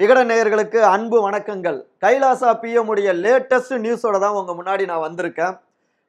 விகட நேயர்களுக்கு அன்பு வணக்கங்கள் கைலாசா பிஎம்முடைய லேட்டஸ்ட் நியூஸோட தான் உங்கள் முன்னாடி நான் வந்திருக்கேன்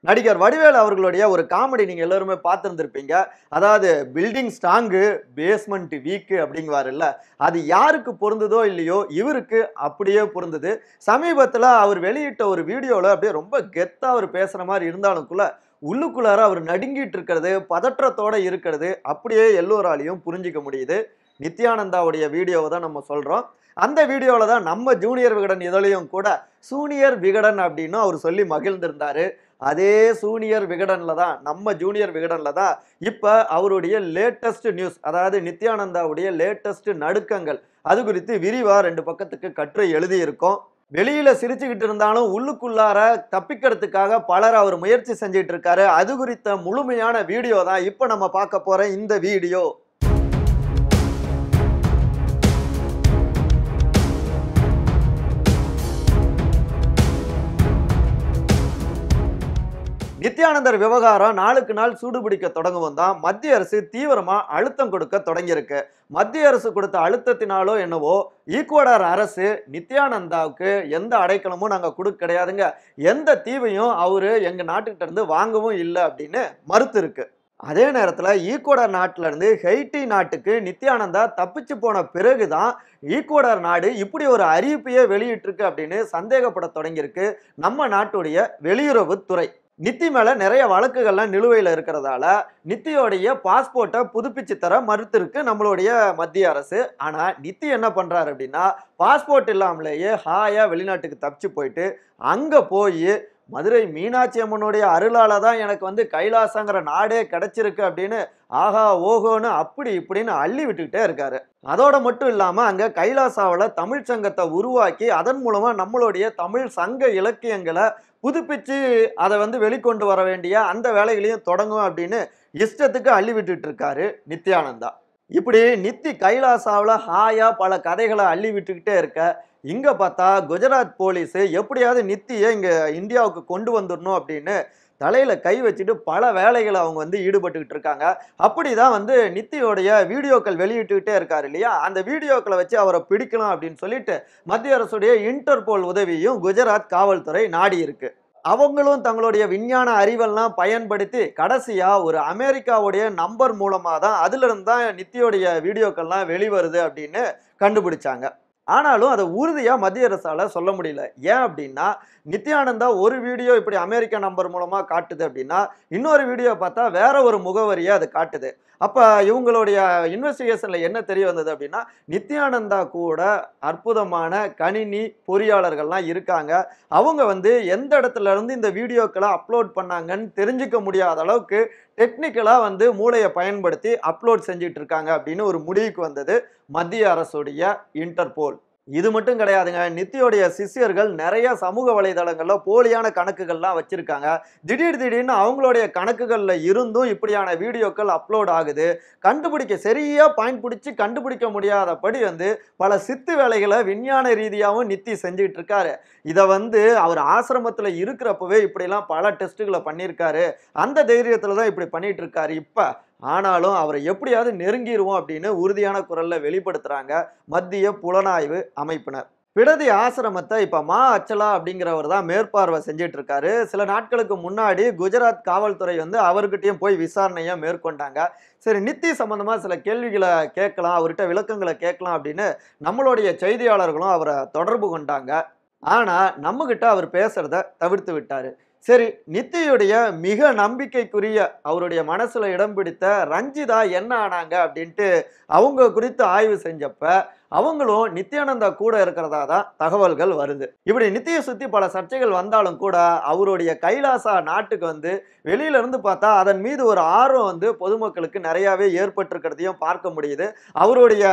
நடிகர் வடிவேல் அவர்களுடைய ஒரு காமெடி நீங்கள் எல்லாருமே பார்த்துருந்துருப்பீங்க அதாவது பில்டிங் ஸ்ட்ராங்கு பேஸ்மெண்ட் வீக்கு அப்படிங்குவாருல்ல அது யாருக்கு பொருந்ததோ இல்லையோ இவருக்கு அப்படியே பொருந்தது சமீபத்தில் அவர் வெளியிட்ட ஒரு வீடியோவில் அப்படியே ரொம்ப கெத்தாக அவர் பேசுகிற மாதிரி இருந்தாலும்குள்ள உள்ளுக்குள்ளார அவர் நடுங்கிட்டு இருக்கிறது பதற்றத்தோடு இருக்கிறது அப்படியே எல்லோராலையும் புரிஞ்சிக்க முடியுது நித்யானந்தாவுடைய வீடியோவை தான் நம்ம சொல்கிறோம் அந்த வீடியோவில் தான் நம்ம ஜூனியர் விகடன் இதழையும் கூட சூனியர் விகடன் அப்படின்னு அவர் சொல்லி மகிழ்ந்திருந்தார் அதே சூனியர் விகடனில் தான் நம்ம ஜூனியர் விகடனில் தான் இப்போ அவருடைய லேட்டஸ்ட் நியூஸ் அதாவது நித்யானந்தாவுடைய லேட்டஸ்ட் நடுக்கங்கள் அது குறித்து விரிவாக ரெண்டு பக்கத்துக்கு கற்று எழுதியிருக்கோம் வெளியில் சிரிச்சுக்கிட்டு இருந்தாலும் உள்ளுக்குள்ளார தப்பிக்கிறதுக்காக பலர் அவர் முயற்சி செஞ்சிகிட்டு இருக்காரு அது குறித்த முழுமையான வீடியோ தான் இப்போ நம்ம பார்க்க போகிற இந்த வீடியோ நித்யானந்தர் விவகாரம் நாளுக்கு நாள் சூடுபிடிக்க தொடங்கவும் தான் மத்திய அரசு தீவிரமாக அழுத்தம் கொடுக்க தொடங்கியிருக்கு மத்திய அரசு கொடுத்த அழுத்தத்தினாலோ என்னவோ ஈக்குவடர் அரசு நித்யானந்தாவுக்கு எந்த அடைக்கலமும் நாங்கள் கொடுக்க கிடையாதுங்க எந்த தீவையும் அவர் எங்கள் நாட்டுக்கிட்ட இருந்து வாங்கவும் இல்லை அப்படின்னு மறுத்து இருக்கு அதே நேரத்தில் ஈக்குவடர் நாட்டிலேருந்து ஹெய்டி நாட்டுக்கு நித்யானந்தா தப்பிச்சு போன பிறகு தான் ஈக்குவடர் நாடு இப்படி ஒரு அறிவிப்பையே வெளியிட்டிருக்கு அப்படின்னு சந்தேகப்பட தொடங்கியிருக்கு நம்ம நாட்டுடைய வெளியுறவுத்துறை நித்தி மேலே நிறைய வழக்குகள்லாம் நிலுவையில் இருக்கிறதால நித்தியோடைய பாஸ்போர்ட்டை புதுப்பிச்சு தர மறுத்திருக்கு நம்மளுடைய மத்திய அரசு ஆனால் நித்தி என்ன பண்ணுறாரு அப்படின்னா பாஸ்போர்ட் இல்லாமலேயே ஹாயாக வெளிநாட்டுக்கு தப்பிச்சு போயிட்டு அங்கே போய் மதுரை மீனாட்சி அம்மனுடைய அருளால் தான் எனக்கு வந்து கைலாசங்கிற நாடே கிடச்சிருக்கு அப்படின்னு ஆஹா ஓஹோன்னு அப்படி இப்படின்னு அள்ளி விட்டுக்கிட்டே இருக்காரு அதோட மட்டும் இல்லாமல் அங்கே கைலாசாவில் தமிழ் சங்கத்தை உருவாக்கி அதன் மூலமாக நம்மளுடைய தமிழ் சங்க இலக்கியங்களை புதுப்பித்து அதை வந்து வெளிக்கொண்டு வர வேண்டிய அந்த வேலைகளையும் தொடங்கும் அப்படின்னு இஷ்டத்துக்கு அள்ளி விட்டுட்டு இருக்காரு நித்யானந்தா இப்படி நித்தி கைலாசாவில் ஹாயாக பல கதைகளை அள்ளி விட்டுக்கிட்டே இருக்க இங்கே பார்த்தா குஜராத் போலீஸு எப்படியாவது நித்தியை இங்கே இந்தியாவுக்கு கொண்டு வந்துடணும் அப்படின்னு தலையில் கை வச்சுட்டு பல வேலைகளை அவங்க வந்து ஈடுபட்டுக்கிட்டு இருக்காங்க அப்படி தான் வந்து நித்தியோடைய வீடியோக்கள் வெளியிட்டுக்கிட்டே இருக்கார் இல்லையா அந்த வீடியோக்களை வச்சு அவரை பிடிக்கலாம் அப்படின்னு சொல்லிட்டு மத்திய அரசுடைய இன்டர்போல் உதவியும் குஜராத் காவல்துறை நாடி இருக்குது அவங்களும் தங்களுடைய விஞ்ஞான அறிவெல்லாம் பயன்படுத்தி கடைசியாக ஒரு அமெரிக்காவுடைய நம்பர் மூலமாக தான் அதுலேருந்து தான் நித்தியோடைய வீடியோக்கள்லாம் வெளிவருது அப்படின்னு கண்டுபிடிச்சாங்க ஆனாலும் அதை உறுதியாக மத்திய அரசால் சொல்ல முடியல ஏன் அப்படின்னா நித்யானந்தா ஒரு வீடியோ இப்படி அமெரிக்க நம்பர் மூலமாக காட்டுது அப்படின்னா இன்னொரு வீடியோ பார்த்தா வேற ஒரு முகவரியை அது காட்டுது அப்போ இவங்களுடைய இன்வெஸ்டிகேஷனில் என்ன தெரிய வந்தது அப்படின்னா நித்யானந்தா கூட அற்புதமான கணினி பொறியாளர்கள்லாம் இருக்காங்க அவங்க வந்து எந்த இடத்துலேருந்து இந்த வீடியோக்களை அப்லோட் பண்ணாங்கன்னு தெரிஞ்சுக்க முடியாத அளவுக்கு டெக்னிக்கலாக வந்து மூளையை பயன்படுத்தி அப்லோட் செஞ்சிட்டு இருக்காங்க அப்படின்னு ஒரு முடிவுக்கு வந்தது மத்திய அரசுடைய இன்டர்போல் இது மட்டும் கிடையாதுங்க நித்தியோடைய சிஷியர்கள் நிறைய சமூக வலைதளங்களில் போலியான கணக்குகள்லாம் வச்சுருக்காங்க திடீர் திடீர்னு அவங்களுடைய கணக்குகளில் இருந்தும் இப்படியான வீடியோக்கள் அப்லோட் ஆகுது கண்டுபிடிக்க சரியாக பாயிண்ட் பிடிச்சி கண்டுபிடிக்க முடியாதபடி வந்து பல சித்து வேலைகளை விஞ்ஞான ரீதியாகவும் நித்தி செஞ்சுக்கிட்டு இருக்காரு இதை வந்து அவர் ஆசிரமத்தில் இருக்கிறப்பவே இப்படிலாம் பல டெஸ்ட்டுகளை பண்ணியிருக்காரு அந்த தைரியத்தில் தான் இப்படி பண்ணிகிட்டு இருக்காரு இப்போ ஆனாலும் அவரை எப்படியாவது நெருங்கிடுவோம் அப்படின்னு உறுதியான குரலில் வெளிப்படுத்துகிறாங்க மத்திய புலனாய்வு அமைப்பினர் விடதி ஆசிரமத்தை இப்போ மா அச்சலா அப்படிங்கிறவர் தான் மேற்பார்வை செஞ்சிட்டு இருக்காரு சில நாட்களுக்கு முன்னாடி குஜராத் காவல்துறை வந்து அவர்கிட்டயும் போய் விசாரணையை மேற்கொண்டாங்க சரி நித்தி சம்மந்தமாக சில கேள்விகளை கேட்கலாம் அவர்கிட்ட விளக்கங்களை கேட்கலாம் அப்படின்னு நம்மளுடைய செய்தியாளர்களும் அவரை தொடர்பு கொண்டாங்க ஆனால் நம்மகிட்ட அவர் பேசுகிறத தவிர்த்து விட்டார் சரி நித்தியுடைய மிக நம்பிக்கைக்குரிய அவருடைய மனசில் இடம் பிடித்த ரஞ்சிதா என்ன ஆனாங்க அப்படின்ட்டு அவங்க குறித்து ஆய்வு செஞ்சப்ப அவங்களும் நித்யானந்தா கூட இருக்கிறதா தான் தகவல்கள் வருது இப்படி நித்திய சுத்தி பல சர்ச்சைகள் வந்தாலும் கூட அவருடைய கைலாசா நாட்டுக்கு வந்து வெளியில இருந்து பார்த்தா அதன் மீது ஒரு ஆர்வம் வந்து பொதுமக்களுக்கு நிறையாவே ஏற்பட்டிருக்கிறதையும் பார்க்க முடியுது அவருடைய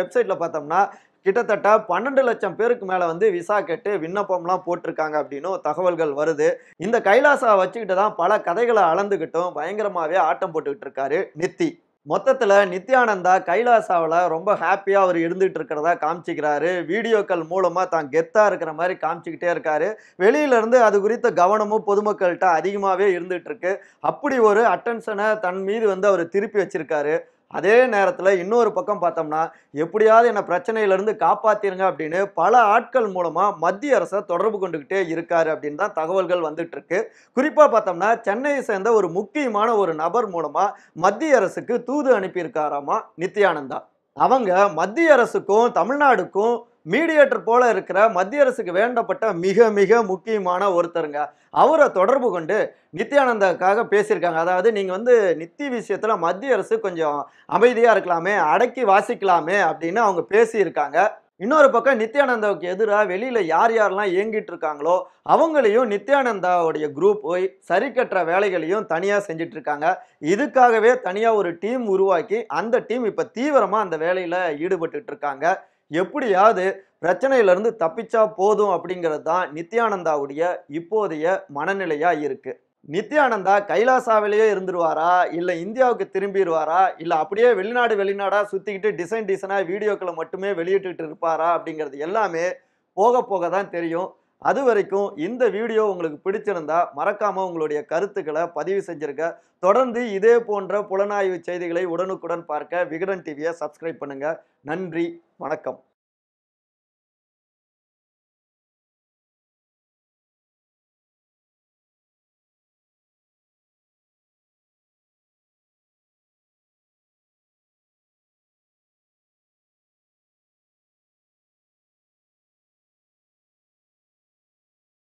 வெப்சைட்ல பார்த்தோம்னா கிட்டத்தட்ட பன்னெண்டு லட்சம் பேருக்கு மேலே வந்து விசா கேட்டு விண்ணப்பம்லாம் போட்டிருக்காங்க அப்படின்னு தகவல்கள் வருது இந்த கைலாசா வச்சுக்கிட்டு தான் பல கதைகளை அளந்துக்கிட்டும் பயங்கரமாகவே ஆட்டம் போட்டுக்கிட்டு இருக்காரு நித்தி மொத்தத்தில் நித்யானந்தா கைலாசாவில் ரொம்ப ஹாப்பியாக அவர் இருந்துகிட்டு இருக்கிறதா காமிச்சிக்கிறாரு வீடியோக்கள் மூலமாக தான் கெத்தாக இருக்கிற மாதிரி காமிச்சிக்கிட்டே இருக்காரு வெளியிலேருந்து அது குறித்த கவனமும் பொதுமக்கள்கிட்ட அதிகமாகவே இருந்துகிட்டு இருக்கு அப்படி ஒரு அட்டென்ஷனை தன் மீது வந்து அவர் திருப்பி வச்சிருக்காரு அதே நேரத்தில் இன்னொரு பக்கம் பார்த்தோம்னா எப்படியாவது என்னை பிரச்சனையிலேருந்து காப்பாற்றிருங்க அப்படின்னு பல ஆட்கள் மூலமாக மத்திய அரசை தொடர்பு கொண்டுக்கிட்டே இருக்கார் அப்படின்னு தான் தகவல்கள் வந்துட்டுருக்கு குறிப்பாக பார்த்தோம்னா சென்னையை சேர்ந்த ஒரு முக்கியமான ஒரு நபர் மூலமாக மத்திய அரசுக்கு தூது அனுப்பியிருக்காராமா நித்யானந்தா அவங்க மத்திய அரசுக்கும் தமிழ்நாடுக்கும் மீடியேட்டர் போல இருக்கிற மத்திய அரசுக்கு வேண்டப்பட்ட மிக மிக முக்கியமான ஒருத்தருங்க அவரை தொடர்பு கொண்டு நித்யானந்தாக்காக பேசியிருக்காங்க அதாவது நீங்கள் வந்து நித்தி விஷயத்தில் மத்திய அரசு கொஞ்சம் அமைதியாக இருக்கலாமே அடக்கி வாசிக்கலாமே அப்படின்னு அவங்க பேசியிருக்காங்க இன்னொரு பக்கம் நித்யானந்தாவுக்கு எதிராக வெளியில் யார் யாரெல்லாம் இயங்கிட்டு இருக்காங்களோ அவங்களையும் நித்யானந்தாவுடைய குரூப் போய் சரி கட்டுற வேலைகளையும் தனியாக செஞ்சிட்டு இருக்காங்க இதுக்காகவே தனியாக ஒரு டீம் உருவாக்கி அந்த டீம் இப்போ தீவிரமாக அந்த வேலையில் ஈடுபட்டு இருக்காங்க எப்படியாவது பிரச்சனையிலிருந்து தப்பிச்சா போதும் அப்படிங்கிறது தான் நித்யானந்தாவுடைய இப்போதைய மனநிலையாக இருக்குது நித்யானந்தா கைலாசாவிலேயே இருந்துருவாரா இல்லை இந்தியாவுக்கு திரும்பிடுவாரா இல்லை அப்படியே வெளிநாடு வெளிநாடாக சுற்றிக்கிட்டு டிசைன் டிசைனாக வீடியோக்களை மட்டுமே வெளியிட்டு இருப்பாரா அப்படிங்கிறது எல்லாமே போக போக தான் தெரியும் அது வரைக்கும் இந்த வீடியோ உங்களுக்கு பிடிச்சிருந்தா மறக்காமல் உங்களுடைய கருத்துக்களை பதிவு செஞ்சுருக்க தொடர்ந்து இதே போன்ற புலனாய்வு செய்திகளை உடனுக்குடன் பார்க்க விகடன் டிவியை சப்ஸ்கிரைப் பண்ணுங்கள் நன்றி வணக்கம்